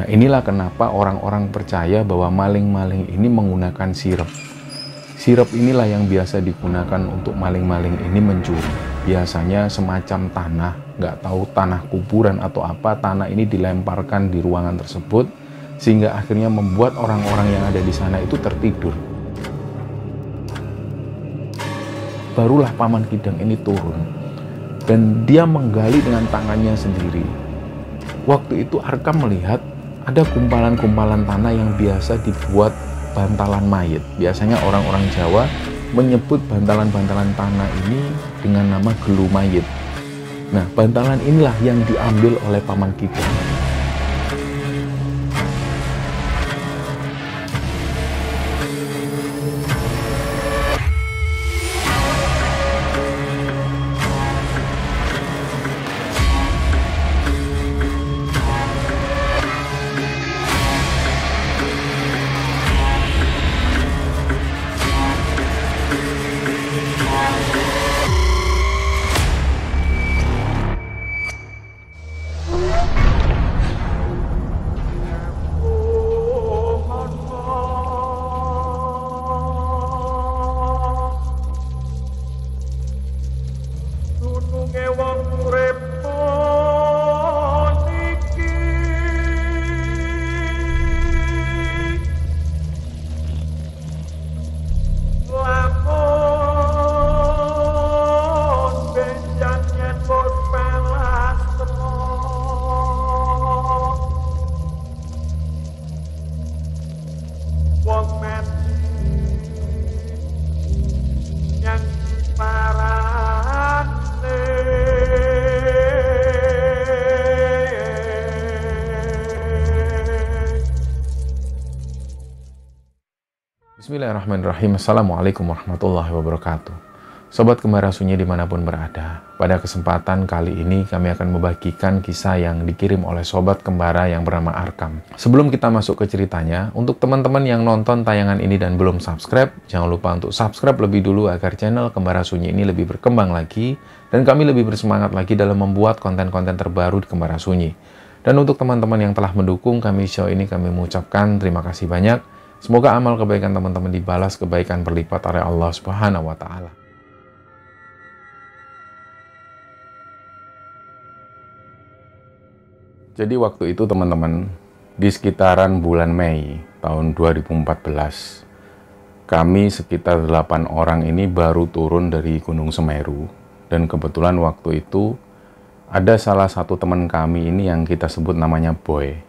Nah inilah kenapa orang-orang percaya bahwa maling-maling ini menggunakan sirup. Sirup inilah yang biasa digunakan untuk maling-maling ini mencuri. Biasanya semacam tanah, nggak tahu tanah kuburan atau apa, tanah ini dilemparkan di ruangan tersebut sehingga akhirnya membuat orang-orang yang ada di sana itu tertidur. Barulah Paman Kidang ini turun dan dia menggali dengan tangannya sendiri. Waktu itu Arka melihat ada kumpalan-kumpalan tanah yang biasa dibuat bantalan mayit. Biasanya orang-orang Jawa menyebut bantalan-bantalan tanah ini dengan nama gelu mayit. Nah, bantalan inilah yang diambil oleh Paman kita. Bismillahirrahmanirrahim. Assalamualaikum warahmatullahi wabarakatuh. Sobat Kembara Sunyi dimanapun berada, pada kesempatan kali ini kami akan membagikan kisah yang dikirim oleh Sobat Kembara yang bernama Arkam. Sebelum kita masuk ke ceritanya, untuk teman-teman yang nonton tayangan ini dan belum subscribe, jangan lupa untuk subscribe lebih dulu agar channel Kembara Sunyi ini lebih berkembang lagi dan kami lebih bersemangat lagi dalam membuat konten-konten terbaru di Kembara Sunyi. Dan untuk teman-teman yang telah mendukung kami show ini, kami mengucapkan terima kasih banyak. Semoga amal kebaikan teman-teman dibalas kebaikan berlipat oleh Allah Subhanahu wa taala. Jadi waktu itu teman-teman di sekitaran bulan Mei tahun 2014 kami sekitar 8 orang ini baru turun dari Gunung Semeru dan kebetulan waktu itu ada salah satu teman kami ini yang kita sebut namanya Boy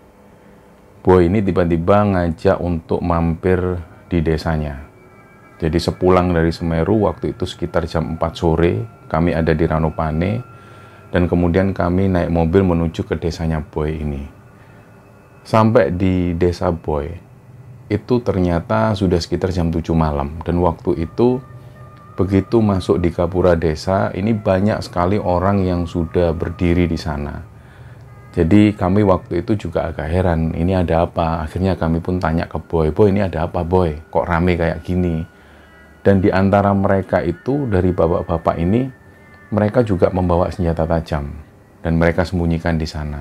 boy ini tiba-tiba ngajak untuk mampir di desanya. Jadi sepulang dari Semeru waktu itu sekitar jam 4 sore kami ada di Ranupane dan kemudian kami naik mobil menuju ke desanya Boy ini. Sampai di desa Boy itu ternyata sudah sekitar jam 7 malam dan waktu itu begitu masuk di Kapura desa ini banyak sekali orang yang sudah berdiri di sana jadi kami waktu itu juga agak heran, ini ada apa? Akhirnya kami pun tanya ke Boy, Boy ini ada apa Boy? Kok rame kayak gini? Dan di antara mereka itu, dari bapak-bapak ini, mereka juga membawa senjata tajam. Dan mereka sembunyikan di sana.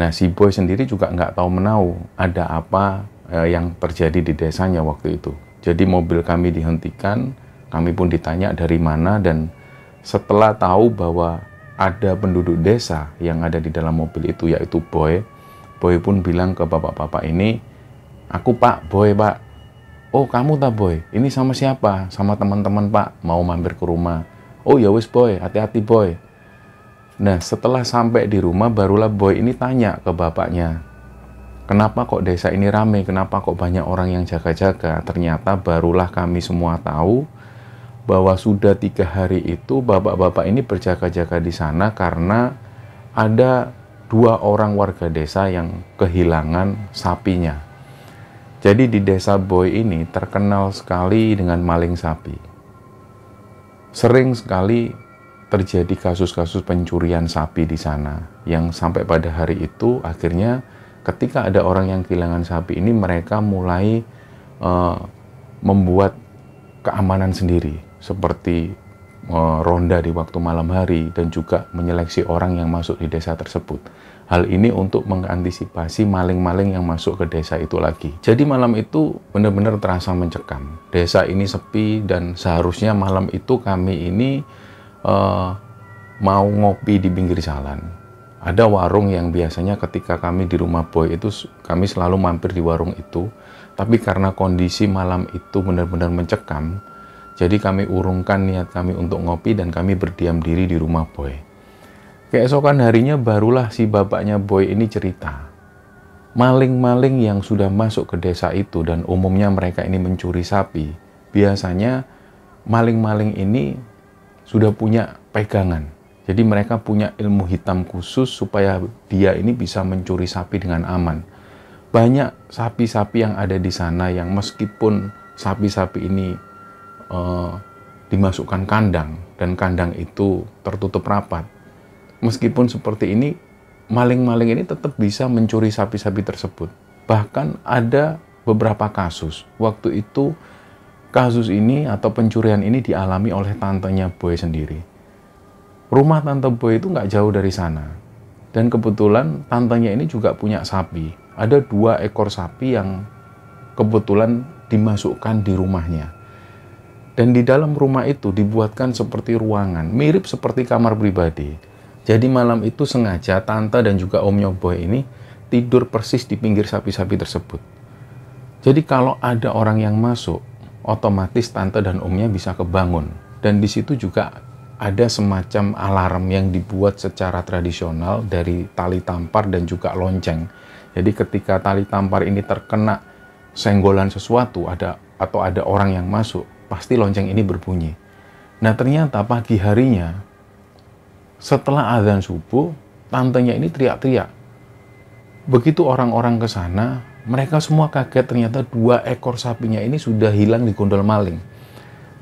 Nah, si Boy sendiri juga nggak tahu menau ada apa eh, yang terjadi di desanya waktu itu. Jadi mobil kami dihentikan, kami pun ditanya dari mana dan setelah tahu bahwa ada penduduk desa yang ada di dalam mobil itu yaitu Boy. Boy pun bilang ke bapak-bapak ini, aku Pak Boy Pak. Oh kamu tak Boy, ini sama siapa? Sama teman-teman Pak, mau mampir ke rumah. Oh ya wis Boy, hati-hati Boy. Nah setelah sampai di rumah barulah Boy ini tanya ke bapaknya, kenapa kok desa ini rame, kenapa kok banyak orang yang jaga-jaga. Ternyata barulah kami semua tahu bahwa sudah tiga hari itu bapak-bapak ini berjaga-jaga di sana karena ada dua orang warga desa yang kehilangan sapinya. Jadi di desa Boy ini terkenal sekali dengan maling sapi. Sering sekali terjadi kasus-kasus pencurian sapi di sana yang sampai pada hari itu akhirnya ketika ada orang yang kehilangan sapi ini mereka mulai uh, membuat keamanan sendiri seperti e, ronda di waktu malam hari dan juga menyeleksi orang yang masuk di desa tersebut. Hal ini untuk mengantisipasi maling-maling yang masuk ke desa itu lagi. Jadi malam itu benar-benar terasa mencekam. Desa ini sepi dan seharusnya malam itu kami ini uh, mau ngopi di pinggir jalan. Ada warung yang biasanya ketika kami di rumah boy itu kami selalu mampir di warung itu. Tapi karena kondisi malam itu benar-benar mencekam, jadi kami urungkan niat kami untuk ngopi dan kami berdiam diri di rumah Boy. Keesokan harinya barulah si bapaknya Boy ini cerita. Maling-maling yang sudah masuk ke desa itu dan umumnya mereka ini mencuri sapi, biasanya maling-maling ini sudah punya pegangan. Jadi mereka punya ilmu hitam khusus supaya dia ini bisa mencuri sapi dengan aman. Banyak sapi-sapi yang ada di sana yang meskipun sapi-sapi ini uh, dimasukkan kandang dan kandang itu tertutup rapat. Meskipun seperti ini, maling-maling ini tetap bisa mencuri sapi-sapi tersebut. Bahkan ada beberapa kasus. Waktu itu kasus ini atau pencurian ini dialami oleh tantenya Boy sendiri. Rumah tante Boy itu nggak jauh dari sana. Dan kebetulan tantenya ini juga punya sapi. Ada dua ekor sapi yang kebetulan dimasukkan di rumahnya dan di dalam rumah itu dibuatkan seperti ruangan, mirip seperti kamar pribadi. Jadi malam itu sengaja tante dan juga Om Nyoboy ini tidur persis di pinggir sapi-sapi tersebut. Jadi kalau ada orang yang masuk, otomatis tante dan omnya bisa kebangun. Dan di situ juga ada semacam alarm yang dibuat secara tradisional dari tali tampar dan juga lonceng. Jadi ketika tali tampar ini terkena senggolan sesuatu ada atau ada orang yang masuk, pasti lonceng ini berbunyi. Nah ternyata pagi harinya, setelah azan subuh, tantenya ini teriak-teriak. Begitu orang-orang ke sana, mereka semua kaget ternyata dua ekor sapinya ini sudah hilang di gondol maling.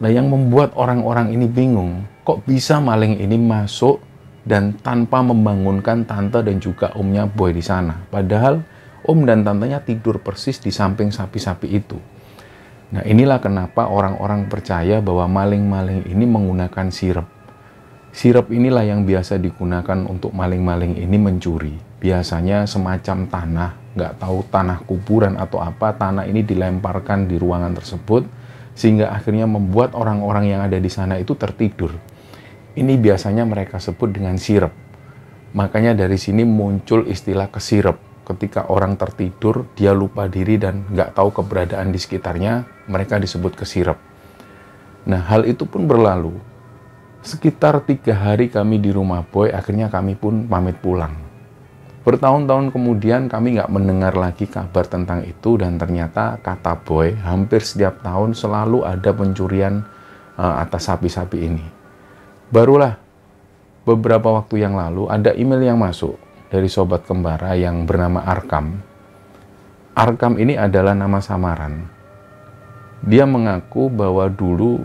Nah yang membuat orang-orang ini bingung, kok bisa maling ini masuk dan tanpa membangunkan tante dan juga omnya boy di sana. Padahal om dan tantenya tidur persis di samping sapi-sapi itu. Nah, inilah kenapa orang-orang percaya bahwa maling-maling ini menggunakan sirup. Sirup inilah yang biasa digunakan untuk maling-maling ini mencuri. Biasanya semacam tanah, nggak tahu tanah kuburan atau apa, tanah ini dilemparkan di ruangan tersebut, sehingga akhirnya membuat orang-orang yang ada di sana itu tertidur. Ini biasanya mereka sebut dengan sirup. Makanya dari sini muncul istilah kesirup ketika orang tertidur, dia lupa diri dan nggak tahu keberadaan di sekitarnya, mereka disebut kesirep. Nah, hal itu pun berlalu. Sekitar tiga hari kami di rumah Boy, akhirnya kami pun pamit pulang. Bertahun-tahun kemudian kami nggak mendengar lagi kabar tentang itu dan ternyata kata Boy hampir setiap tahun selalu ada pencurian uh, atas sapi-sapi ini. Barulah beberapa waktu yang lalu ada email yang masuk dari sobat kembara yang bernama Arkam. Arkam ini adalah nama samaran. Dia mengaku bahwa dulu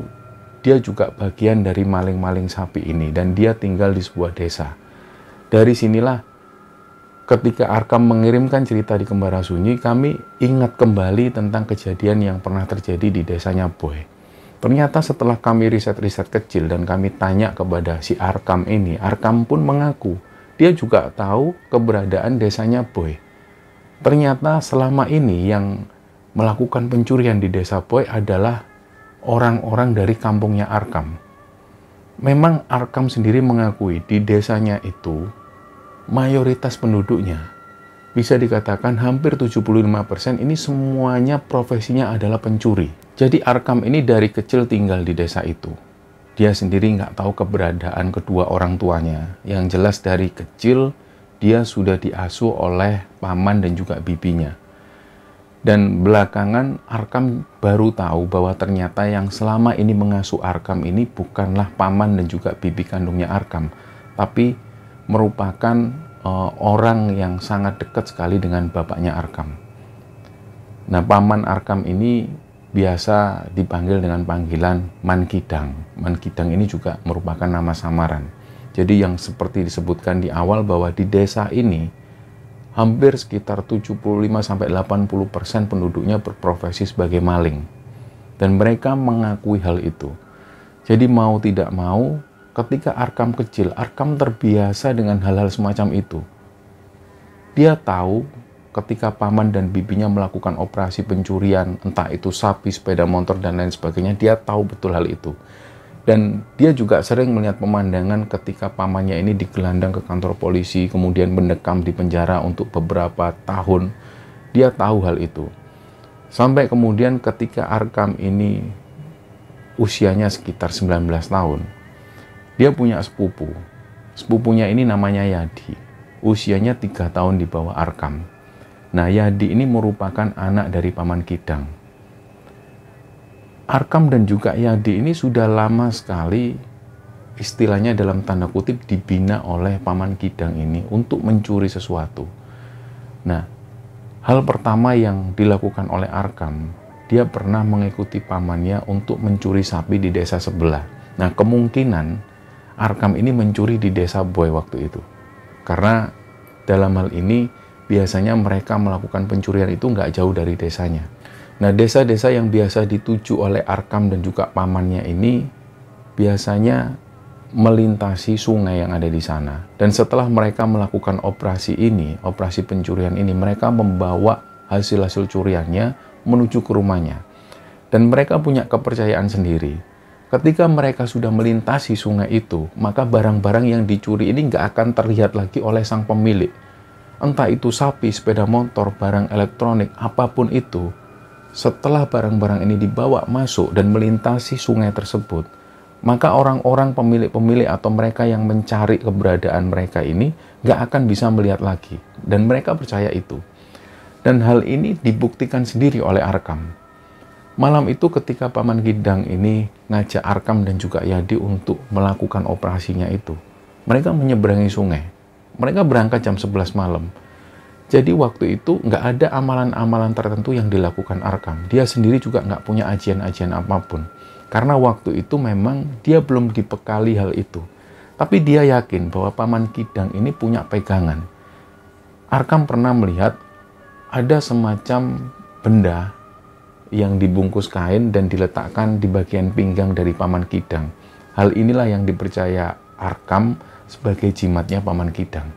dia juga bagian dari maling-maling sapi ini dan dia tinggal di sebuah desa. Dari sinilah ketika Arkam mengirimkan cerita di Kembara Sunyi, kami ingat kembali tentang kejadian yang pernah terjadi di desanya Boy. Ternyata setelah kami riset-riset kecil dan kami tanya kepada si Arkam ini, Arkam pun mengaku dia juga tahu keberadaan desanya Boy. Ternyata selama ini yang melakukan pencurian di desa Boy adalah orang-orang dari kampungnya Arkam. Memang Arkam sendiri mengakui di desanya itu mayoritas penduduknya bisa dikatakan hampir 75% ini semuanya profesinya adalah pencuri. Jadi Arkam ini dari kecil tinggal di desa itu dia sendiri nggak tahu keberadaan kedua orang tuanya. Yang jelas dari kecil dia sudah diasuh oleh paman dan juga bibinya. Dan belakangan Arkam baru tahu bahwa ternyata yang selama ini mengasuh Arkam ini bukanlah paman dan juga bibi kandungnya Arkam, tapi merupakan uh, orang yang sangat dekat sekali dengan bapaknya Arkam. Nah, paman Arkam ini biasa dipanggil dengan panggilan Mankidang. Mankidang ini juga merupakan nama samaran. Jadi yang seperti disebutkan di awal bahwa di desa ini hampir sekitar 75 80% penduduknya berprofesi sebagai maling. Dan mereka mengakui hal itu. Jadi mau tidak mau ketika Arkam kecil, Arkam terbiasa dengan hal-hal semacam itu. Dia tahu ketika paman dan bibinya melakukan operasi pencurian, entah itu sapi, sepeda motor, dan lain sebagainya, dia tahu betul hal itu. Dan dia juga sering melihat pemandangan ketika pamannya ini digelandang ke kantor polisi, kemudian mendekam di penjara untuk beberapa tahun. Dia tahu hal itu. Sampai kemudian ketika Arkam ini usianya sekitar 19 tahun, dia punya sepupu. Sepupunya ini namanya Yadi. Usianya tiga tahun di bawah Arkam. Nah, Yadi ini merupakan anak dari paman Kidang. Arkam dan juga Yadi ini sudah lama sekali istilahnya dalam tanda kutip dibina oleh paman Kidang ini untuk mencuri sesuatu. Nah, hal pertama yang dilakukan oleh Arkam, dia pernah mengikuti pamannya untuk mencuri sapi di desa sebelah. Nah, kemungkinan Arkam ini mencuri di desa Boy waktu itu. Karena dalam hal ini biasanya mereka melakukan pencurian itu nggak jauh dari desanya. Nah, desa-desa yang biasa dituju oleh Arkam dan juga pamannya ini biasanya melintasi sungai yang ada di sana. Dan setelah mereka melakukan operasi ini, operasi pencurian ini, mereka membawa hasil-hasil curiannya menuju ke rumahnya. Dan mereka punya kepercayaan sendiri. Ketika mereka sudah melintasi sungai itu, maka barang-barang yang dicuri ini nggak akan terlihat lagi oleh sang pemilik entah itu sapi, sepeda motor, barang elektronik, apapun itu, setelah barang-barang ini dibawa masuk dan melintasi sungai tersebut, maka orang-orang pemilik-pemilik atau mereka yang mencari keberadaan mereka ini nggak akan bisa melihat lagi. Dan mereka percaya itu. Dan hal ini dibuktikan sendiri oleh Arkam. Malam itu ketika Paman Gidang ini ngajak Arkam dan juga Yadi untuk melakukan operasinya itu, mereka menyeberangi sungai. Mereka berangkat jam 11 malam. Jadi waktu itu nggak ada amalan-amalan tertentu yang dilakukan Arkam. Dia sendiri juga nggak punya ajian-ajian apapun. Karena waktu itu memang dia belum dipekali hal itu. Tapi dia yakin bahwa Paman Kidang ini punya pegangan. Arkam pernah melihat ada semacam benda yang dibungkus kain dan diletakkan di bagian pinggang dari Paman Kidang. Hal inilah yang dipercaya Arkam sebagai jimatnya Paman Kidang.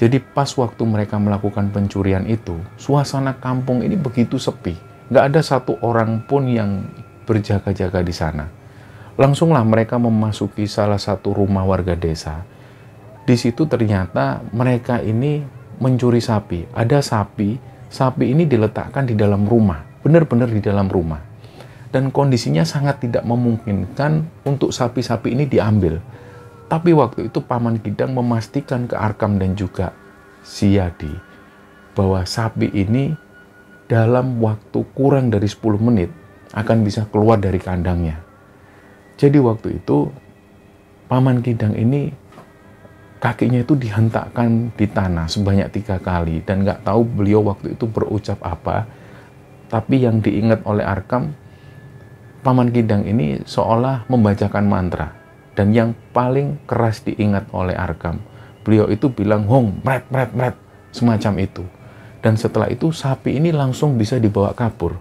Jadi pas waktu mereka melakukan pencurian itu, suasana kampung ini begitu sepi. Nggak ada satu orang pun yang berjaga-jaga di sana. Langsunglah mereka memasuki salah satu rumah warga desa. Di situ ternyata mereka ini mencuri sapi. Ada sapi, sapi ini diletakkan di dalam rumah. Benar-benar di dalam rumah dan kondisinya sangat tidak memungkinkan untuk sapi-sapi ini diambil. Tapi waktu itu Paman Gidang memastikan ke Arkam dan juga Siadi bahwa sapi ini dalam waktu kurang dari 10 menit akan bisa keluar dari kandangnya. Jadi waktu itu Paman Kidang ini kakinya itu dihentakkan di tanah sebanyak tiga kali dan nggak tahu beliau waktu itu berucap apa. Tapi yang diingat oleh Arkam, Paman Kidang ini seolah membacakan mantra. Dan yang paling keras diingat oleh Arkam, beliau itu bilang hong, mret, mret, mret, semacam itu. Dan setelah itu sapi ini langsung bisa dibawa kabur.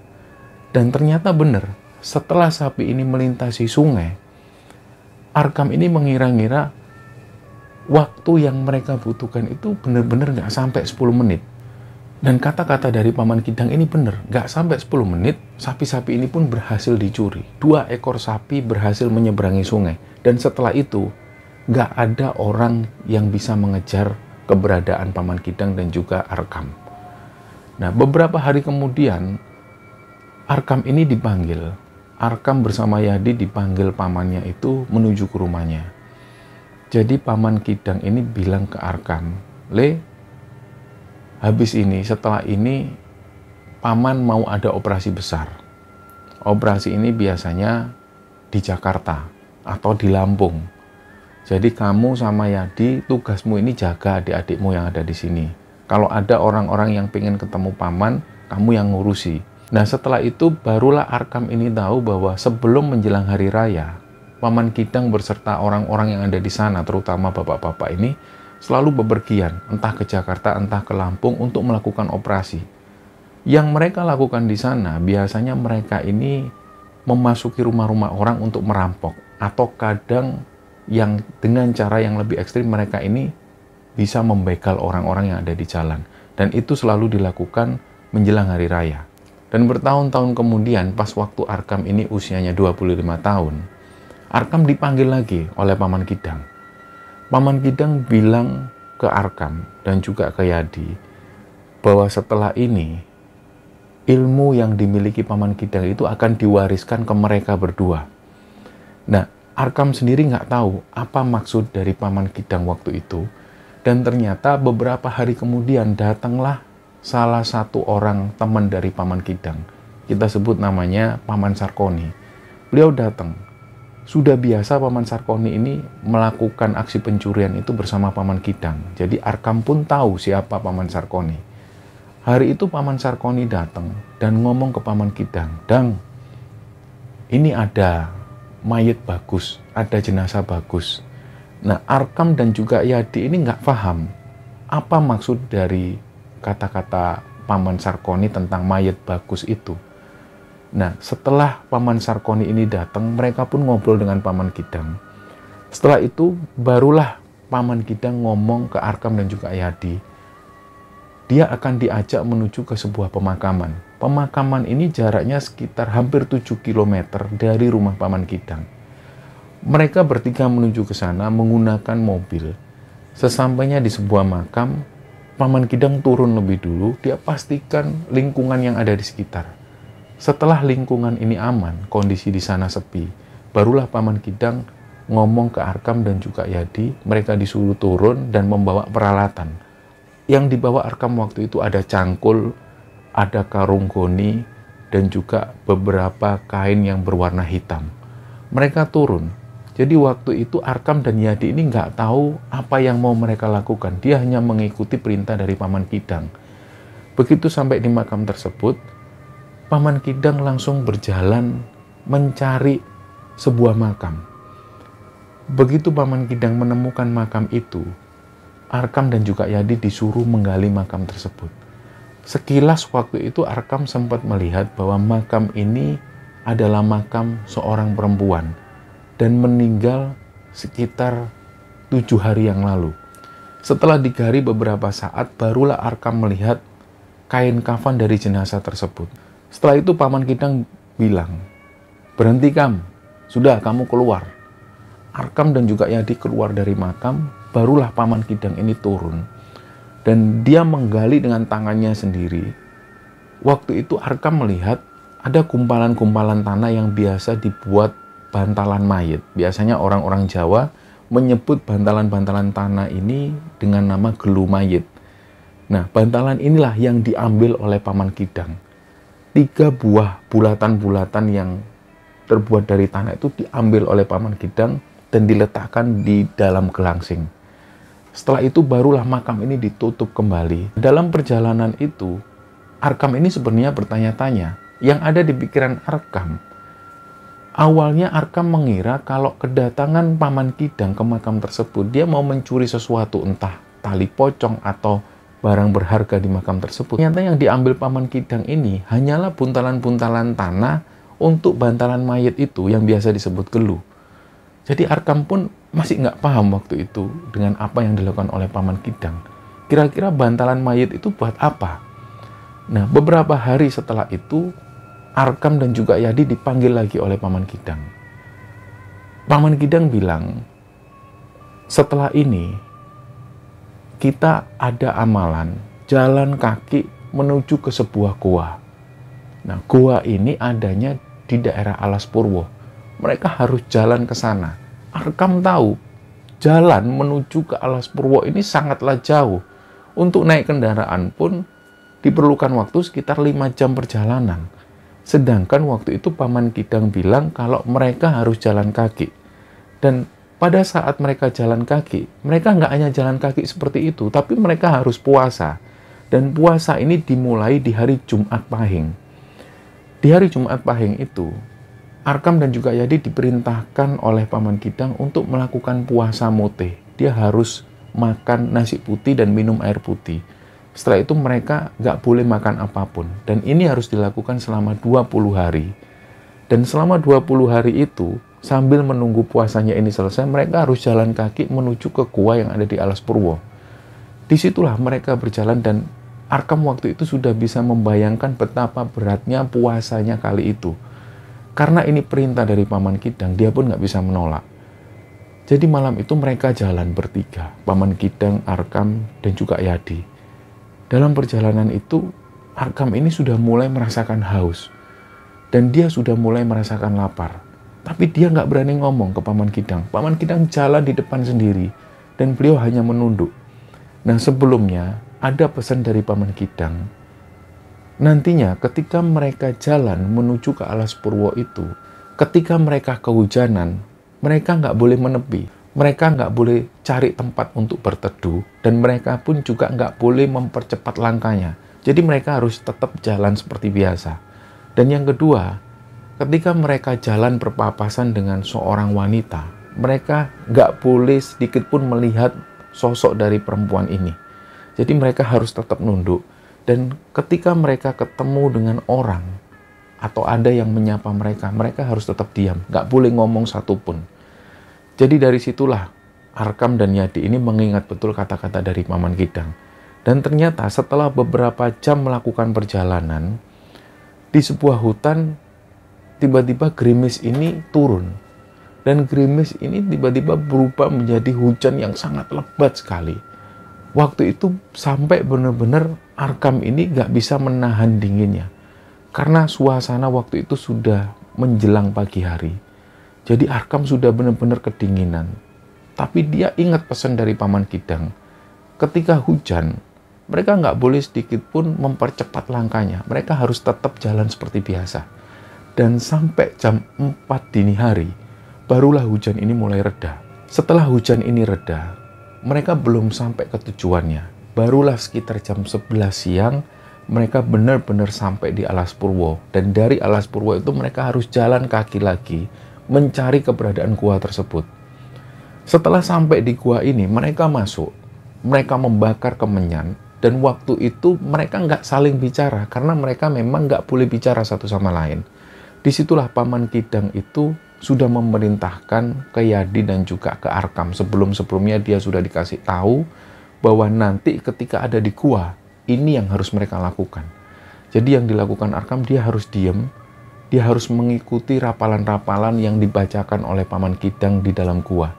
Dan ternyata benar, setelah sapi ini melintasi sungai, Arkam ini mengira-ngira waktu yang mereka butuhkan itu benar-benar nggak sampai 10 menit. Dan kata-kata dari Paman Kidang ini benar. gak sampai 10 menit, sapi-sapi ini pun berhasil dicuri. Dua ekor sapi berhasil menyeberangi sungai. Dan setelah itu, gak ada orang yang bisa mengejar keberadaan Paman Kidang dan juga Arkam. Nah, beberapa hari kemudian, Arkam ini dipanggil. Arkam bersama Yadi dipanggil pamannya itu menuju ke rumahnya. Jadi Paman Kidang ini bilang ke Arkam, Le, habis ini, setelah ini, paman mau ada operasi besar. Operasi ini biasanya di Jakarta atau di Lampung. Jadi kamu sama Yadi, tugasmu ini jaga adik-adikmu yang ada di sini. Kalau ada orang-orang yang pengen ketemu paman, kamu yang ngurusi. Nah setelah itu barulah Arkam ini tahu bahwa sebelum menjelang hari raya, Paman Kidang berserta orang-orang yang ada di sana, terutama bapak-bapak ini, selalu bepergian, entah ke Jakarta, entah ke Lampung untuk melakukan operasi. Yang mereka lakukan di sana, biasanya mereka ini memasuki rumah-rumah orang untuk merampok. Atau kadang yang dengan cara yang lebih ekstrim mereka ini bisa membekal orang-orang yang ada di jalan. Dan itu selalu dilakukan menjelang hari raya. Dan bertahun-tahun kemudian, pas waktu Arkam ini usianya 25 tahun, Arkam dipanggil lagi oleh Paman Kidang Paman Kidang bilang ke Arkam dan juga ke Yadi bahwa setelah ini ilmu yang dimiliki Paman Kidang itu akan diwariskan ke mereka berdua. Nah, Arkam sendiri nggak tahu apa maksud dari Paman Kidang waktu itu. Dan ternyata beberapa hari kemudian datanglah salah satu orang teman dari Paman Kidang. Kita sebut namanya Paman Sarkoni. Beliau datang sudah biasa Paman Sarkoni ini melakukan aksi pencurian itu bersama Paman Kidang. Jadi Arkam pun tahu siapa Paman Sarkoni. Hari itu Paman Sarkoni datang dan ngomong ke Paman Kidang, "Dang, ini ada mayat bagus, ada jenazah bagus." Nah, Arkam dan juga Yadi ini nggak paham apa maksud dari kata-kata Paman Sarkoni tentang mayat bagus itu. Nah, setelah Paman Sarkoni ini datang, mereka pun ngobrol dengan Paman Kidang. Setelah itu, barulah Paman Kidang ngomong ke Arkam dan juga Ayadi. Dia akan diajak menuju ke sebuah pemakaman. Pemakaman ini jaraknya sekitar hampir 7 km dari rumah Paman Kidang. Mereka bertiga menuju ke sana menggunakan mobil. Sesampainya di sebuah makam, Paman Kidang turun lebih dulu, dia pastikan lingkungan yang ada di sekitar setelah lingkungan ini aman, kondisi di sana sepi, barulah Paman Kidang ngomong ke Arkam dan juga Yadi, mereka disuruh turun dan membawa peralatan. Yang dibawa Arkam waktu itu ada cangkul, ada karung goni, dan juga beberapa kain yang berwarna hitam. Mereka turun. Jadi waktu itu Arkam dan Yadi ini nggak tahu apa yang mau mereka lakukan. Dia hanya mengikuti perintah dari Paman Kidang. Begitu sampai di makam tersebut, Paman Kidang langsung berjalan mencari sebuah makam. Begitu Paman Kidang menemukan makam itu, Arkam dan juga Yadi disuruh menggali makam tersebut. Sekilas waktu itu Arkam sempat melihat bahwa makam ini adalah makam seorang perempuan dan meninggal sekitar tujuh hari yang lalu. Setelah digali beberapa saat, barulah Arkam melihat kain kafan dari jenazah tersebut. Setelah itu Paman Kidang bilang, berhenti kamu, sudah kamu keluar. Arkam dan juga Yadi keluar dari makam, barulah Paman Kidang ini turun. Dan dia menggali dengan tangannya sendiri. Waktu itu Arkam melihat ada kumpalan-kumpalan tanah yang biasa dibuat bantalan mayit. Biasanya orang-orang Jawa menyebut bantalan-bantalan tanah ini dengan nama gelu mayit. Nah, bantalan inilah yang diambil oleh Paman Kidang tiga buah bulatan-bulatan yang terbuat dari tanah itu diambil oleh Paman Gidang dan diletakkan di dalam gelangsing. Setelah itu barulah makam ini ditutup kembali. Dalam perjalanan itu, Arkam ini sebenarnya bertanya-tanya. Yang ada di pikiran Arkam, awalnya Arkam mengira kalau kedatangan Paman Kidang ke makam tersebut, dia mau mencuri sesuatu entah tali pocong atau barang berharga di makam tersebut. Ternyata yang diambil Paman Kidang ini hanyalah buntalan-buntalan tanah untuk bantalan mayat itu yang biasa disebut gelu. Jadi Arkam pun masih nggak paham waktu itu dengan apa yang dilakukan oleh Paman Kidang. Kira-kira bantalan mayat itu buat apa? Nah, beberapa hari setelah itu, Arkam dan juga Yadi dipanggil lagi oleh Paman Kidang. Paman Kidang bilang, setelah ini kita ada amalan jalan kaki menuju ke sebuah gua. Nah, gua ini adanya di daerah Alas Purwo. Mereka harus jalan ke sana. Arkam tahu jalan menuju ke Alas Purwo ini sangatlah jauh. Untuk naik kendaraan pun diperlukan waktu sekitar 5 jam perjalanan. Sedangkan waktu itu Paman Kidang bilang kalau mereka harus jalan kaki. Dan pada saat mereka jalan kaki, mereka nggak hanya jalan kaki seperti itu, tapi mereka harus puasa. Dan puasa ini dimulai di hari Jumat Pahing. Di hari Jumat Pahing itu, Arkam dan juga Yadi diperintahkan oleh Paman Kidang untuk melakukan puasa mote. Dia harus makan nasi putih dan minum air putih. Setelah itu mereka nggak boleh makan apapun. Dan ini harus dilakukan selama 20 hari. Dan selama 20 hari itu, sambil menunggu puasanya ini selesai, mereka harus jalan kaki menuju ke gua yang ada di Alas Purwo. Disitulah mereka berjalan dan Arkam waktu itu sudah bisa membayangkan betapa beratnya puasanya kali itu. Karena ini perintah dari Paman Kidang, dia pun nggak bisa menolak. Jadi malam itu mereka jalan bertiga, Paman Kidang, Arkam, dan juga Yadi. Dalam perjalanan itu, Arkam ini sudah mulai merasakan haus. Dan dia sudah mulai merasakan lapar tapi dia nggak berani ngomong ke Paman Kidang. Paman Kidang jalan di depan sendiri dan beliau hanya menunduk. Nah sebelumnya ada pesan dari Paman Kidang. Nantinya ketika mereka jalan menuju ke alas Purwo itu, ketika mereka kehujanan, mereka nggak boleh menepi. Mereka nggak boleh cari tempat untuk berteduh dan mereka pun juga nggak boleh mempercepat langkahnya. Jadi mereka harus tetap jalan seperti biasa. Dan yang kedua, Ketika mereka jalan berpapasan dengan seorang wanita, mereka nggak boleh sedikit pun melihat sosok dari perempuan ini. Jadi mereka harus tetap nunduk. Dan ketika mereka ketemu dengan orang atau ada yang menyapa mereka, mereka harus tetap diam, nggak boleh ngomong satupun. Jadi dari situlah Arkam dan Yadi ini mengingat betul kata-kata dari Paman Kidang. Dan ternyata setelah beberapa jam melakukan perjalanan, di sebuah hutan tiba-tiba gerimis ini turun. Dan gerimis ini tiba-tiba berubah menjadi hujan yang sangat lebat sekali. Waktu itu sampai benar-benar Arkam ini gak bisa menahan dinginnya. Karena suasana waktu itu sudah menjelang pagi hari. Jadi Arkam sudah benar-benar kedinginan. Tapi dia ingat pesan dari Paman Kidang. Ketika hujan, mereka nggak boleh sedikit pun mempercepat langkahnya. Mereka harus tetap jalan seperti biasa dan sampai jam 4 dini hari barulah hujan ini mulai reda. Setelah hujan ini reda, mereka belum sampai ke tujuannya. Barulah sekitar jam 11 siang mereka benar-benar sampai di Alas Purwo dan dari Alas Purwo itu mereka harus jalan kaki lagi mencari keberadaan gua tersebut. Setelah sampai di gua ini mereka masuk, mereka membakar kemenyan dan waktu itu mereka nggak saling bicara karena mereka memang nggak boleh bicara satu sama lain. Disitulah Paman Kidang itu sudah memerintahkan ke Yadi dan juga ke Arkam. Sebelum-sebelumnya dia sudah dikasih tahu bahwa nanti ketika ada di gua, ini yang harus mereka lakukan. Jadi yang dilakukan Arkam dia harus diem, dia harus mengikuti rapalan-rapalan yang dibacakan oleh Paman Kidang di dalam gua.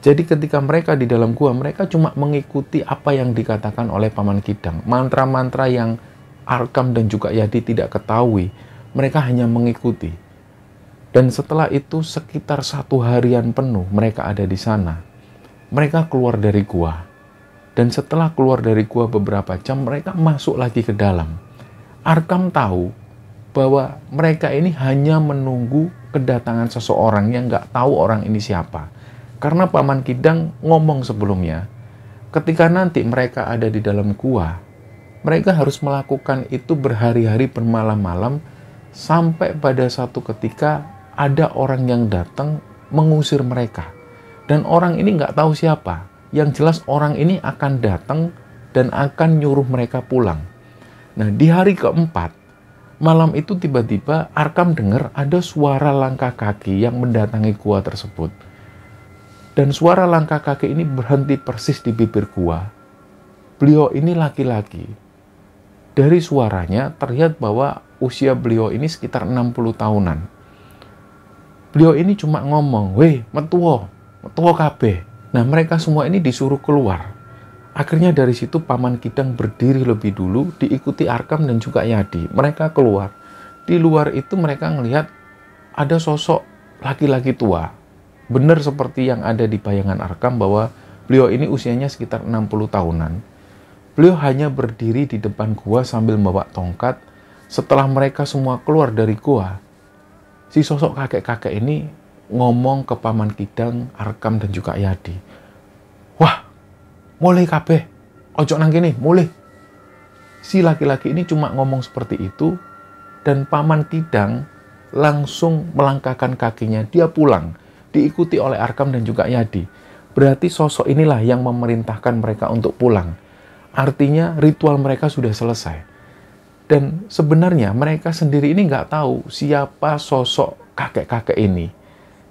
Jadi ketika mereka di dalam gua, mereka cuma mengikuti apa yang dikatakan oleh Paman Kidang. Mantra-mantra yang Arkam dan juga Yadi tidak ketahui mereka hanya mengikuti. Dan setelah itu sekitar satu harian penuh mereka ada di sana. Mereka keluar dari gua. Dan setelah keluar dari gua beberapa jam mereka masuk lagi ke dalam. Arkam tahu bahwa mereka ini hanya menunggu kedatangan seseorang yang gak tahu orang ini siapa. Karena Paman Kidang ngomong sebelumnya, ketika nanti mereka ada di dalam gua, mereka harus melakukan itu berhari-hari bermalam-malam sampai pada satu ketika ada orang yang datang mengusir mereka. Dan orang ini nggak tahu siapa. Yang jelas orang ini akan datang dan akan nyuruh mereka pulang. Nah di hari keempat, malam itu tiba-tiba Arkam dengar ada suara langkah kaki yang mendatangi gua tersebut. Dan suara langkah kaki ini berhenti persis di bibir gua. Beliau ini laki-laki, dari suaranya terlihat bahwa usia beliau ini sekitar 60 tahunan. Beliau ini cuma ngomong, weh metuo, metuo kabeh. Nah mereka semua ini disuruh keluar. Akhirnya dari situ Paman Kidang berdiri lebih dulu, diikuti Arkam dan juga Yadi. Mereka keluar. Di luar itu mereka melihat ada sosok laki-laki tua. Benar seperti yang ada di bayangan Arkam bahwa beliau ini usianya sekitar 60 tahunan Beliau hanya berdiri di depan gua sambil membawa tongkat. Setelah mereka semua keluar dari gua, si sosok kakek-kakek ini ngomong ke Paman Kidang, Arkam, dan juga Yadi. Wah, mulai kabeh. ojok nang kene, mulai. Si laki-laki ini cuma ngomong seperti itu, dan Paman Kidang langsung melangkahkan kakinya. Dia pulang, diikuti oleh Arkam dan juga Yadi. Berarti sosok inilah yang memerintahkan mereka untuk pulang. Artinya ritual mereka sudah selesai. Dan sebenarnya mereka sendiri ini nggak tahu siapa sosok kakek-kakek ini.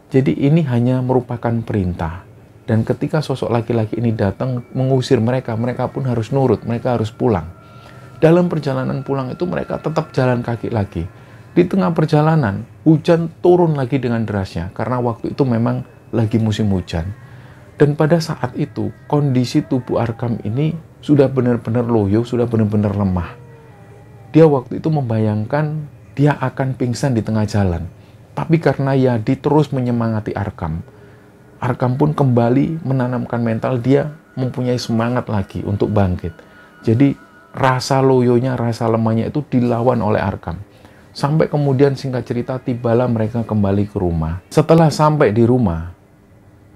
Jadi ini hanya merupakan perintah. Dan ketika sosok laki-laki ini datang mengusir mereka, mereka pun harus nurut, mereka harus pulang. Dalam perjalanan pulang itu mereka tetap jalan kaki lagi. Di tengah perjalanan, hujan turun lagi dengan derasnya karena waktu itu memang lagi musim hujan. Dan pada saat itu, kondisi tubuh Arkam ini sudah benar-benar loyo, sudah benar-benar lemah. Dia waktu itu membayangkan dia akan pingsan di tengah jalan. Tapi karena Yadi terus menyemangati Arkam, Arkam pun kembali menanamkan mental dia mempunyai semangat lagi untuk bangkit. Jadi rasa loyonya, rasa lemahnya itu dilawan oleh Arkam. Sampai kemudian singkat cerita tibalah mereka kembali ke rumah. Setelah sampai di rumah,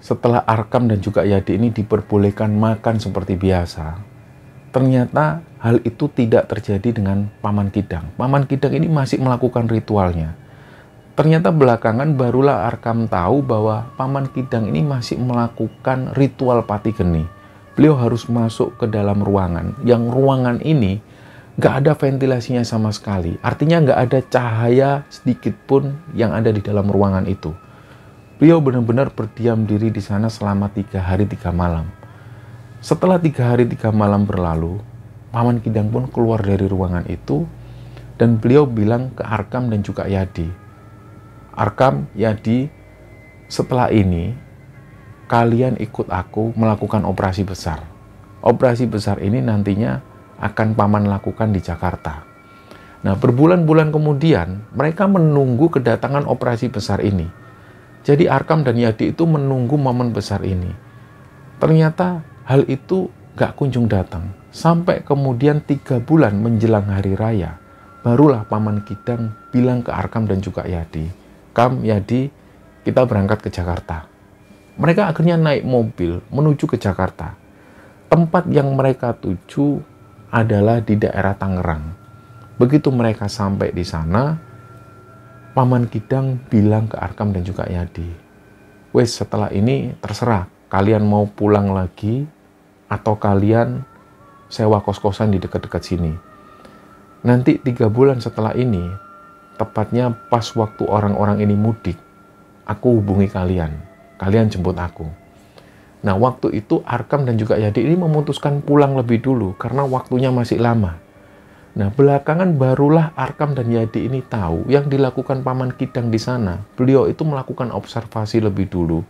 setelah Arkam dan juga Yadi ini diperbolehkan makan seperti biasa, ternyata hal itu tidak terjadi dengan Paman Kidang. Paman Kidang ini masih melakukan ritualnya. Ternyata belakangan barulah Arkam tahu bahwa Paman Kidang ini masih melakukan ritual pati geni. Beliau harus masuk ke dalam ruangan. Yang ruangan ini gak ada ventilasinya sama sekali. Artinya gak ada cahaya sedikit pun yang ada di dalam ruangan itu. Beliau benar-benar berdiam diri di sana selama tiga hari tiga malam setelah tiga hari tiga malam berlalu, Paman Kidang pun keluar dari ruangan itu dan beliau bilang ke Arkam dan juga Yadi, Arkam, Yadi, setelah ini kalian ikut aku melakukan operasi besar. Operasi besar ini nantinya akan Paman lakukan di Jakarta. Nah, berbulan-bulan kemudian mereka menunggu kedatangan operasi besar ini. Jadi Arkam dan Yadi itu menunggu momen besar ini. Ternyata hal itu gak kunjung datang. Sampai kemudian tiga bulan menjelang hari raya, barulah Paman Kidang bilang ke Arkam dan juga Yadi, Kam, Yadi, kita berangkat ke Jakarta. Mereka akhirnya naik mobil menuju ke Jakarta. Tempat yang mereka tuju adalah di daerah Tangerang. Begitu mereka sampai di sana, Paman Kidang bilang ke Arkam dan juga Yadi, wes setelah ini terserah kalian mau pulang lagi atau kalian sewa kos-kosan di dekat-dekat sini. Nanti tiga bulan setelah ini, tepatnya pas waktu orang-orang ini mudik, aku hubungi kalian. Kalian jemput aku. Nah, waktu itu Arkam dan juga Yadi ini memutuskan pulang lebih dulu karena waktunya masih lama. Nah, belakangan barulah Arkam dan Yadi ini tahu yang dilakukan Paman Kidang di sana. Beliau itu melakukan observasi lebih dulu.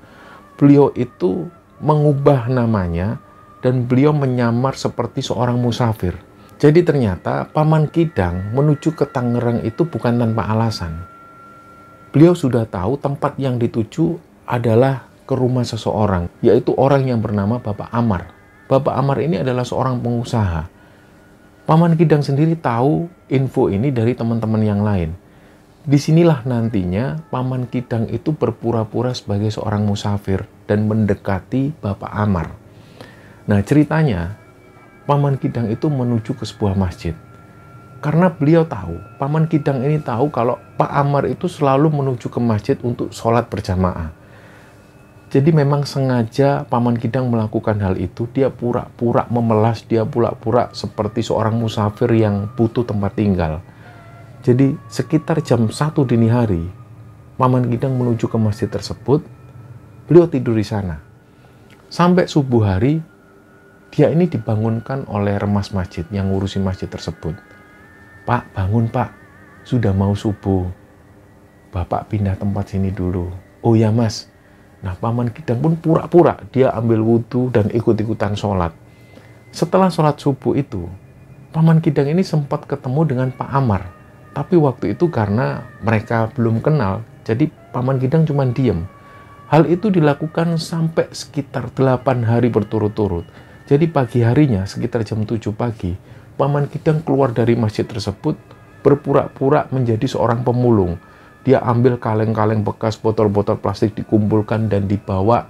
Beliau itu mengubah namanya dan beliau menyamar seperti seorang musafir. Jadi ternyata Paman Kidang menuju ke Tangerang itu bukan tanpa alasan. Beliau sudah tahu tempat yang dituju adalah ke rumah seseorang, yaitu orang yang bernama Bapak Amar. Bapak Amar ini adalah seorang pengusaha. Paman Kidang sendiri tahu info ini dari teman-teman yang lain. Disinilah nantinya Paman Kidang itu berpura-pura sebagai seorang musafir dan mendekati Bapak Amar. Nah ceritanya Paman Kidang itu menuju ke sebuah masjid. Karena beliau tahu, Paman Kidang ini tahu kalau Pak Amar itu selalu menuju ke masjid untuk sholat berjamaah. Jadi memang sengaja Paman Kidang melakukan hal itu. Dia pura-pura memelas, dia pura-pura seperti seorang musafir yang butuh tempat tinggal. Jadi sekitar jam satu dini hari, Paman Kidang menuju ke masjid tersebut. Beliau tidur di sana. Sampai subuh hari, dia ini dibangunkan oleh remas masjid yang ngurusi masjid tersebut. Pak, bangun pak, sudah mau subuh. Bapak pindah tempat sini dulu. Oh ya mas. Nah Paman Kidang pun pura-pura dia ambil wudhu dan ikut-ikutan sholat. Setelah sholat subuh itu, Paman Kidang ini sempat ketemu dengan Pak Amar. Tapi waktu itu karena mereka belum kenal, jadi Paman Kidang cuma diem. Hal itu dilakukan sampai sekitar 8 hari berturut-turut jadi pagi harinya sekitar jam 7 pagi, Paman Kidang keluar dari masjid tersebut berpura-pura menjadi seorang pemulung. Dia ambil kaleng-kaleng bekas botol-botol plastik dikumpulkan dan dibawa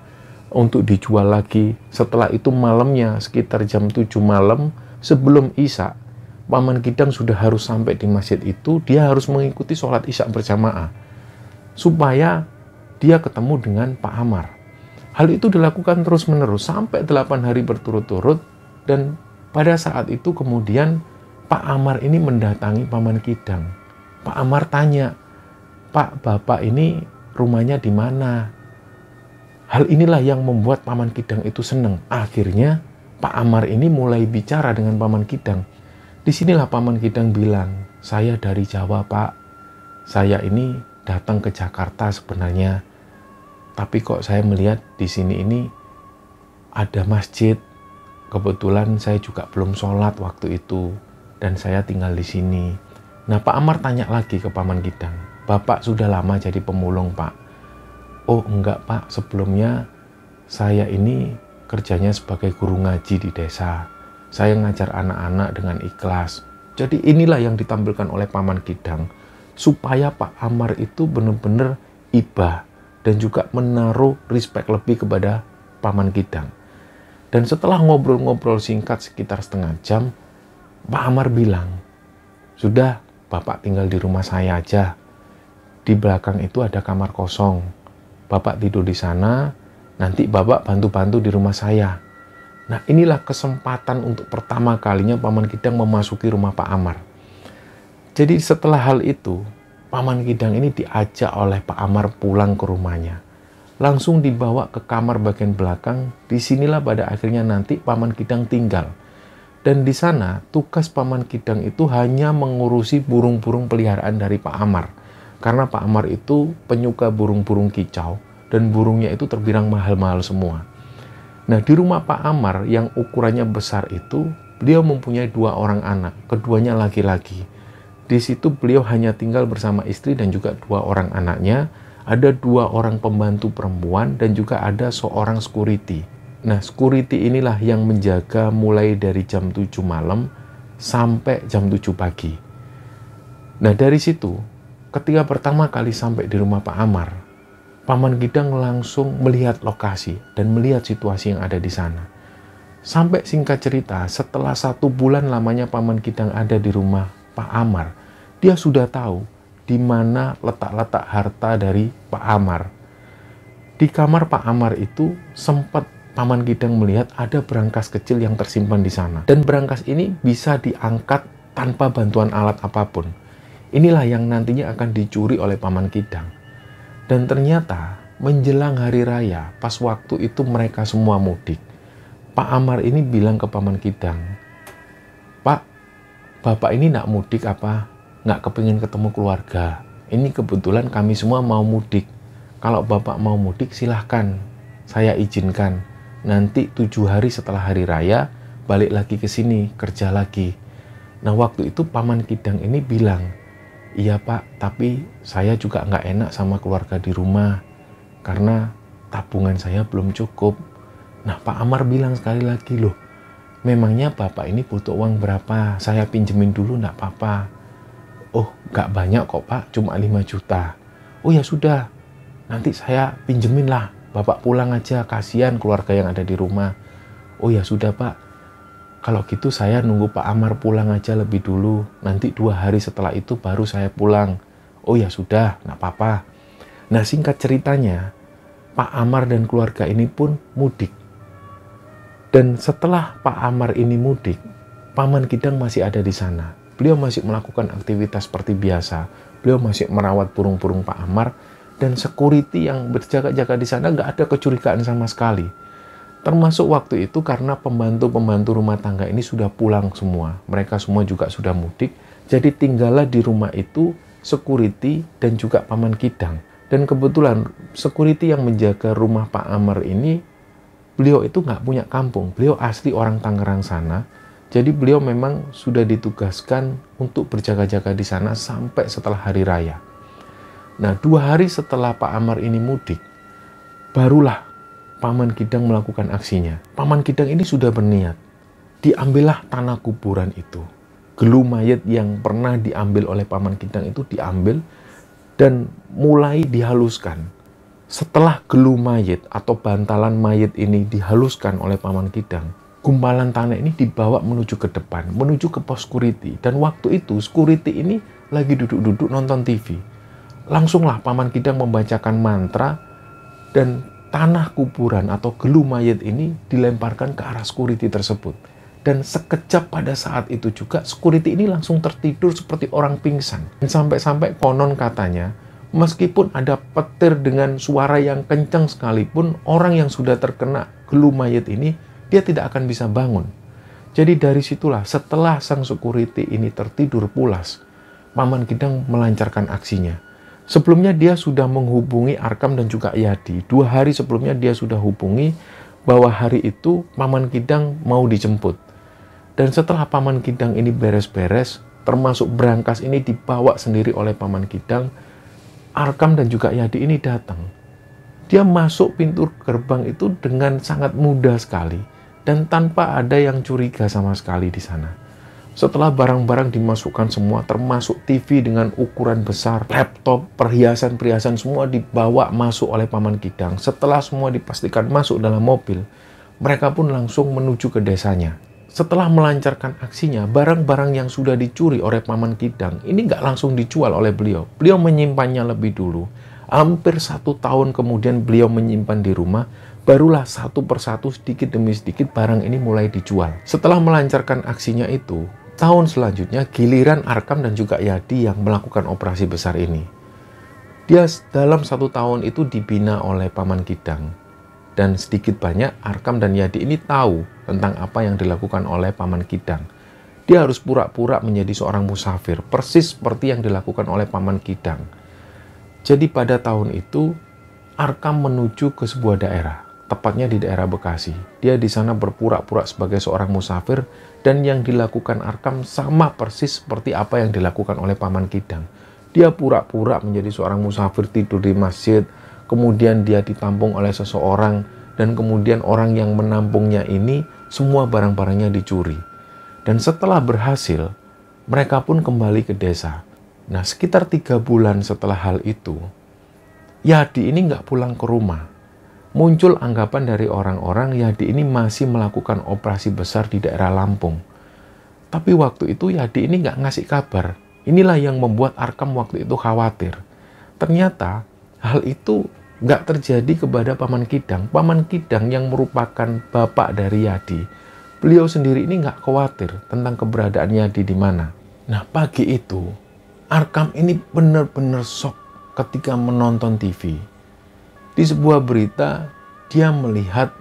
untuk dijual lagi. Setelah itu malamnya sekitar jam 7 malam sebelum Isya, Paman Kidang sudah harus sampai di masjid itu, dia harus mengikuti sholat Isya berjamaah. Supaya dia ketemu dengan Pak Amar. Hal itu dilakukan terus-menerus sampai 8 hari berturut-turut dan pada saat itu kemudian Pak Amar ini mendatangi Paman Kidang. Pak Amar tanya, "Pak, Bapak ini rumahnya di mana?" Hal inilah yang membuat Paman Kidang itu senang. Akhirnya Pak Amar ini mulai bicara dengan Paman Kidang. Disinilah Paman Kidang bilang, "Saya dari Jawa, Pak. Saya ini datang ke Jakarta sebenarnya." tapi kok saya melihat di sini ini ada masjid. Kebetulan saya juga belum sholat waktu itu dan saya tinggal di sini. Nah Pak Amar tanya lagi ke Paman Gidang, Bapak sudah lama jadi pemulung Pak? Oh enggak Pak, sebelumnya saya ini kerjanya sebagai guru ngaji di desa. Saya ngajar anak-anak dengan ikhlas. Jadi inilah yang ditampilkan oleh Paman Gidang supaya Pak Amar itu benar-benar ibah dan juga menaruh respect lebih kepada Paman Kidang. Dan setelah ngobrol-ngobrol singkat sekitar setengah jam, Pak Amar bilang, sudah Bapak tinggal di rumah saya aja. Di belakang itu ada kamar kosong. Bapak tidur di sana, nanti Bapak bantu-bantu di rumah saya. Nah inilah kesempatan untuk pertama kalinya Paman Kidang memasuki rumah Pak Amar. Jadi setelah hal itu, Paman Kidang ini diajak oleh Pak Amar pulang ke rumahnya. Langsung dibawa ke kamar bagian belakang, disinilah pada akhirnya nanti Paman Kidang tinggal. Dan di sana tugas Paman Kidang itu hanya mengurusi burung-burung peliharaan dari Pak Amar. Karena Pak Amar itu penyuka burung-burung kicau dan burungnya itu terbilang mahal-mahal semua. Nah, di rumah Pak Amar yang ukurannya besar itu, beliau mempunyai dua orang anak, keduanya laki-laki. Di situ beliau hanya tinggal bersama istri dan juga dua orang anaknya, ada dua orang pembantu perempuan dan juga ada seorang security. Nah, security inilah yang menjaga mulai dari jam 7 malam sampai jam 7 pagi. Nah, dari situ ketika pertama kali sampai di rumah Pak Amar, Paman Gidang langsung melihat lokasi dan melihat situasi yang ada di sana. Sampai singkat cerita, setelah satu bulan lamanya Paman Gidang ada di rumah Pak Amar, dia sudah tahu di mana letak-letak harta dari Pak Amar. Di kamar Pak Amar itu sempat Paman Kidang melihat ada berangkas kecil yang tersimpan di sana. Dan berangkas ini bisa diangkat tanpa bantuan alat apapun. Inilah yang nantinya akan dicuri oleh Paman Kidang. Dan ternyata menjelang hari raya, pas waktu itu mereka semua mudik. Pak Amar ini bilang ke Paman Kidang, Pak, Bapak ini nak mudik apa? nggak kepingin ketemu keluarga. Ini kebetulan kami semua mau mudik. Kalau bapak mau mudik silahkan, saya izinkan. Nanti tujuh hari setelah hari raya, balik lagi ke sini, kerja lagi. Nah waktu itu paman Kidang ini bilang, iya pak, tapi saya juga nggak enak sama keluarga di rumah. Karena tabungan saya belum cukup. Nah Pak Amar bilang sekali lagi loh, memangnya bapak ini butuh uang berapa? Saya pinjemin dulu nggak apa-apa oh nggak banyak kok pak cuma 5 juta oh ya sudah nanti saya pinjemin lah bapak pulang aja kasihan keluarga yang ada di rumah oh ya sudah pak kalau gitu saya nunggu Pak Amar pulang aja lebih dulu nanti dua hari setelah itu baru saya pulang oh ya sudah nggak apa-apa nah singkat ceritanya Pak Amar dan keluarga ini pun mudik dan setelah Pak Amar ini mudik Paman Kidang masih ada di sana beliau masih melakukan aktivitas seperti biasa. Beliau masih merawat burung-burung Pak Amar dan security yang berjaga-jaga di sana nggak ada kecurigaan sama sekali. Termasuk waktu itu karena pembantu-pembantu rumah tangga ini sudah pulang semua. Mereka semua juga sudah mudik. Jadi tinggallah di rumah itu security dan juga paman kidang. Dan kebetulan security yang menjaga rumah Pak Amar ini, beliau itu nggak punya kampung. Beliau asli orang Tangerang sana jadi beliau memang sudah ditugaskan untuk berjaga-jaga di sana sampai setelah hari raya. Nah, dua hari setelah Pak Amar ini mudik, barulah Paman Kidang melakukan aksinya. Paman Kidang ini sudah berniat, diambillah tanah kuburan itu. Gelu mayat yang pernah diambil oleh Paman Kidang itu diambil dan mulai dihaluskan. Setelah gelu mayat atau bantalan mayat ini dihaluskan oleh Paman Kidang, gumpalan tanah ini dibawa menuju ke depan, menuju ke pos security. Dan waktu itu security ini lagi duduk-duduk nonton TV. Langsunglah Paman Kidang membacakan mantra dan tanah kuburan atau gelu mayat ini dilemparkan ke arah security tersebut. Dan sekejap pada saat itu juga security ini langsung tertidur seperti orang pingsan. Dan sampai-sampai konon katanya, meskipun ada petir dengan suara yang kencang sekalipun, orang yang sudah terkena gelu mayat ini dia tidak akan bisa bangun. Jadi dari situlah setelah sang security ini tertidur pulas, Paman Kidang melancarkan aksinya. Sebelumnya dia sudah menghubungi Arkam dan juga Yadi. Dua hari sebelumnya dia sudah hubungi bahwa hari itu Paman Kidang mau dijemput. Dan setelah Paman Kidang ini beres-beres, termasuk berangkas ini dibawa sendiri oleh Paman Kidang, Arkam dan juga Yadi ini datang. Dia masuk pintu gerbang itu dengan sangat mudah sekali dan tanpa ada yang curiga sama sekali di sana. Setelah barang-barang dimasukkan semua, termasuk TV dengan ukuran besar, laptop, perhiasan-perhiasan semua dibawa masuk oleh Paman Kidang. Setelah semua dipastikan masuk dalam mobil, mereka pun langsung menuju ke desanya. Setelah melancarkan aksinya, barang-barang yang sudah dicuri oleh Paman Kidang ini nggak langsung dijual oleh beliau. Beliau menyimpannya lebih dulu. Hampir satu tahun kemudian beliau menyimpan di rumah barulah satu persatu sedikit demi sedikit barang ini mulai dijual. Setelah melancarkan aksinya itu, tahun selanjutnya giliran Arkam dan juga Yadi yang melakukan operasi besar ini. Dia dalam satu tahun itu dibina oleh Paman Kidang. Dan sedikit banyak Arkam dan Yadi ini tahu tentang apa yang dilakukan oleh Paman Kidang. Dia harus pura-pura menjadi seorang musafir, persis seperti yang dilakukan oleh Paman Kidang. Jadi pada tahun itu, Arkam menuju ke sebuah daerah tepatnya di daerah Bekasi. Dia di sana berpura-pura sebagai seorang musafir dan yang dilakukan Arkam sama persis seperti apa yang dilakukan oleh Paman Kidang. Dia pura-pura menjadi seorang musafir tidur di masjid, kemudian dia ditampung oleh seseorang dan kemudian orang yang menampungnya ini semua barang-barangnya dicuri. Dan setelah berhasil, mereka pun kembali ke desa. Nah, sekitar tiga bulan setelah hal itu, Yadi ini nggak pulang ke rumah muncul anggapan dari orang-orang Yadi ini masih melakukan operasi besar di daerah Lampung. Tapi waktu itu Yadi ini nggak ngasih kabar. Inilah yang membuat Arkam waktu itu khawatir. Ternyata hal itu nggak terjadi kepada Paman Kidang. Paman Kidang yang merupakan bapak dari Yadi. Beliau sendiri ini nggak khawatir tentang keberadaan Yadi di mana. Nah pagi itu Arkam ini benar-benar sok ketika menonton TV di sebuah berita, dia melihat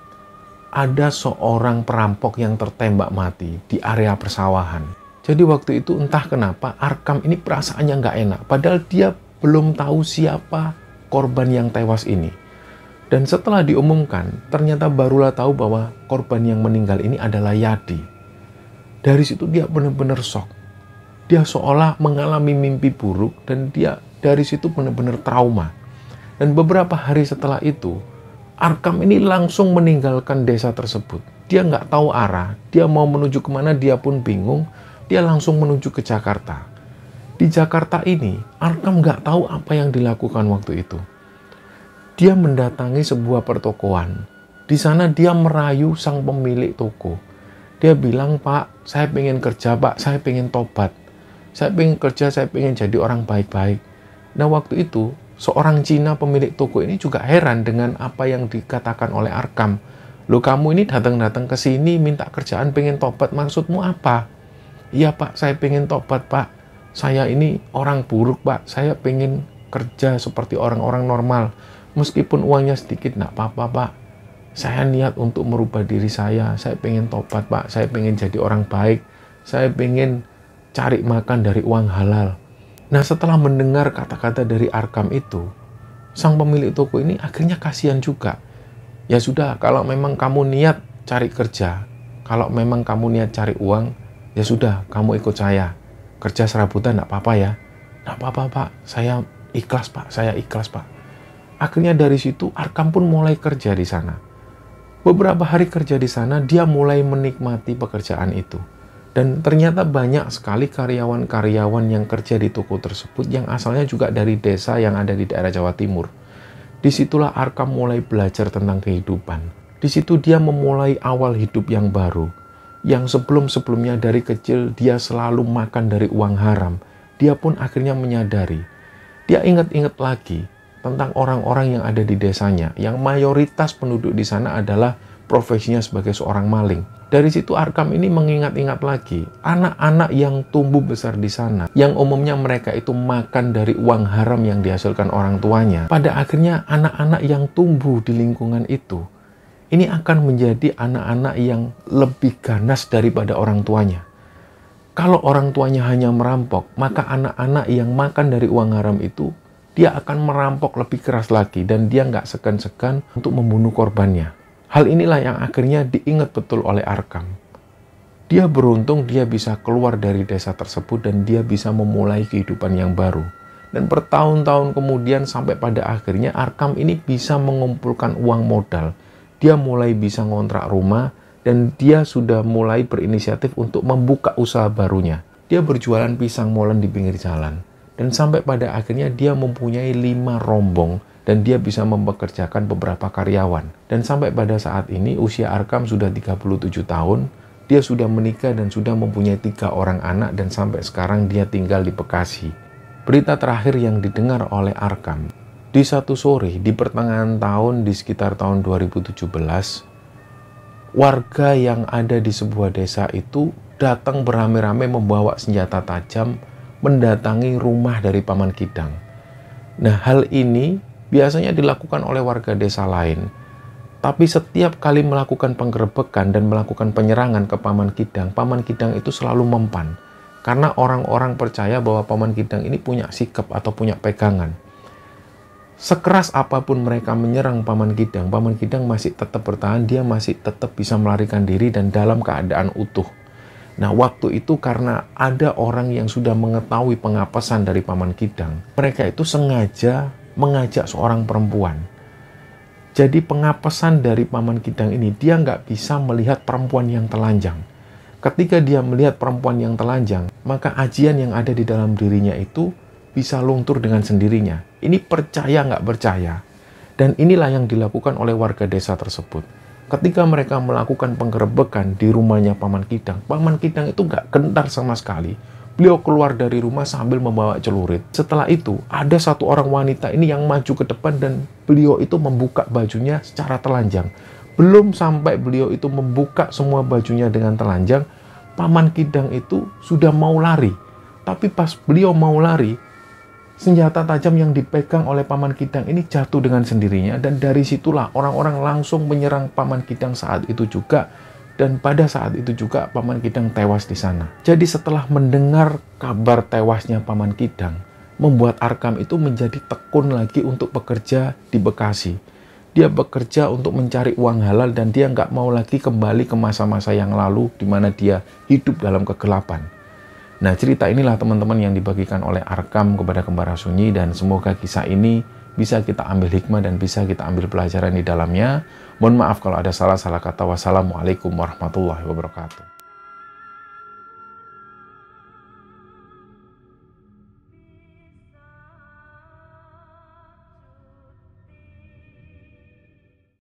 ada seorang perampok yang tertembak mati di area persawahan. Jadi waktu itu entah kenapa Arkam ini perasaannya nggak enak. Padahal dia belum tahu siapa korban yang tewas ini. Dan setelah diumumkan, ternyata barulah tahu bahwa korban yang meninggal ini adalah Yadi. Dari situ dia benar-benar shock. Dia seolah mengalami mimpi buruk dan dia dari situ benar-benar trauma. Dan beberapa hari setelah itu, Arkam ini langsung meninggalkan desa tersebut. Dia nggak tahu arah, dia mau menuju kemana dia pun bingung, dia langsung menuju ke Jakarta. Di Jakarta ini, Arkam nggak tahu apa yang dilakukan waktu itu. Dia mendatangi sebuah pertokoan. Di sana dia merayu sang pemilik toko. Dia bilang, Pak, saya pengen kerja, Pak, saya pengen tobat. Saya pengen kerja, saya pengen jadi orang baik-baik. Nah, waktu itu seorang Cina pemilik toko ini juga heran dengan apa yang dikatakan oleh Arkam. Lo kamu ini datang-datang ke sini minta kerjaan pengen tobat maksudmu apa? Iya pak, saya pengen tobat pak. Saya ini orang buruk pak. Saya pengen kerja seperti orang-orang normal. Meskipun uangnya sedikit, nggak apa-apa pak. Saya niat untuk merubah diri saya. Saya pengen tobat pak. Saya pengen jadi orang baik. Saya pengen cari makan dari uang halal Nah setelah mendengar kata-kata dari Arkam itu, sang pemilik toko ini akhirnya kasihan juga. Ya sudah, kalau memang kamu niat cari kerja, kalau memang kamu niat cari uang, ya sudah, kamu ikut saya. Kerja serabutan nggak apa-apa ya. Nggak apa-apa pak, saya ikhlas pak, saya ikhlas pak. Akhirnya dari situ Arkam pun mulai kerja di sana. Beberapa hari kerja di sana, dia mulai menikmati pekerjaan itu dan ternyata banyak sekali karyawan-karyawan yang kerja di toko tersebut yang asalnya juga dari desa yang ada di daerah Jawa Timur. Disitulah Arkam mulai belajar tentang kehidupan. Di situ dia memulai awal hidup yang baru. Yang sebelum-sebelumnya dari kecil dia selalu makan dari uang haram. Dia pun akhirnya menyadari. Dia ingat-ingat lagi tentang orang-orang yang ada di desanya, yang mayoritas penduduk di sana adalah profesinya sebagai seorang maling. Dari situ Arkam ini mengingat-ingat lagi anak-anak yang tumbuh besar di sana, yang umumnya mereka itu makan dari uang haram yang dihasilkan orang tuanya. Pada akhirnya anak-anak yang tumbuh di lingkungan itu ini akan menjadi anak-anak yang lebih ganas daripada orang tuanya. Kalau orang tuanya hanya merampok, maka anak-anak yang makan dari uang haram itu, dia akan merampok lebih keras lagi dan dia nggak segan-segan untuk membunuh korbannya. Hal inilah yang akhirnya diingat betul oleh Arkam. Dia beruntung dia bisa keluar dari desa tersebut dan dia bisa memulai kehidupan yang baru. Dan bertahun-tahun kemudian sampai pada akhirnya Arkam ini bisa mengumpulkan uang modal. Dia mulai bisa ngontrak rumah dan dia sudah mulai berinisiatif untuk membuka usaha barunya. Dia berjualan pisang molen di pinggir jalan. Dan sampai pada akhirnya dia mempunyai lima rombong dan dia bisa mempekerjakan beberapa karyawan. Dan sampai pada saat ini usia Arkam sudah 37 tahun, dia sudah menikah dan sudah mempunyai tiga orang anak dan sampai sekarang dia tinggal di Bekasi. Berita terakhir yang didengar oleh Arkam, di satu sore di pertengahan tahun di sekitar tahun 2017, warga yang ada di sebuah desa itu datang beramai-ramai membawa senjata tajam mendatangi rumah dari Paman Kidang. Nah hal ini biasanya dilakukan oleh warga desa lain. Tapi setiap kali melakukan penggerebekan dan melakukan penyerangan ke Paman Kidang, Paman Kidang itu selalu mempan. Karena orang-orang percaya bahwa Paman Kidang ini punya sikap atau punya pegangan. Sekeras apapun mereka menyerang Paman Kidang, Paman Kidang masih tetap bertahan, dia masih tetap bisa melarikan diri dan dalam keadaan utuh. Nah, waktu itu karena ada orang yang sudah mengetahui pengapesan dari Paman Kidang, mereka itu sengaja mengajak seorang perempuan. Jadi pengapesan dari Paman Kidang ini, dia nggak bisa melihat perempuan yang telanjang. Ketika dia melihat perempuan yang telanjang, maka ajian yang ada di dalam dirinya itu bisa luntur dengan sendirinya. Ini percaya nggak percaya. Dan inilah yang dilakukan oleh warga desa tersebut. Ketika mereka melakukan penggerebekan di rumahnya Paman Kidang, Paman Kidang itu nggak gentar sama sekali Beliau keluar dari rumah sambil membawa celurit. Setelah itu, ada satu orang wanita ini yang maju ke depan dan beliau itu membuka bajunya secara telanjang. Belum sampai beliau itu membuka semua bajunya dengan telanjang, Paman Kidang itu sudah mau lari. Tapi pas beliau mau lari, senjata tajam yang dipegang oleh Paman Kidang ini jatuh dengan sendirinya dan dari situlah orang-orang langsung menyerang Paman Kidang saat itu juga dan pada saat itu juga Paman Kidang tewas di sana. Jadi setelah mendengar kabar tewasnya Paman Kidang, membuat Arkam itu menjadi tekun lagi untuk bekerja di Bekasi. Dia bekerja untuk mencari uang halal dan dia nggak mau lagi kembali ke masa-masa yang lalu di mana dia hidup dalam kegelapan. Nah cerita inilah teman-teman yang dibagikan oleh Arkam kepada Kembara Sunyi dan semoga kisah ini bisa kita ambil hikmah dan bisa kita ambil pelajaran di dalamnya Mohon maaf kalau ada salah-salah kata. Wassalamualaikum warahmatullahi wabarakatuh.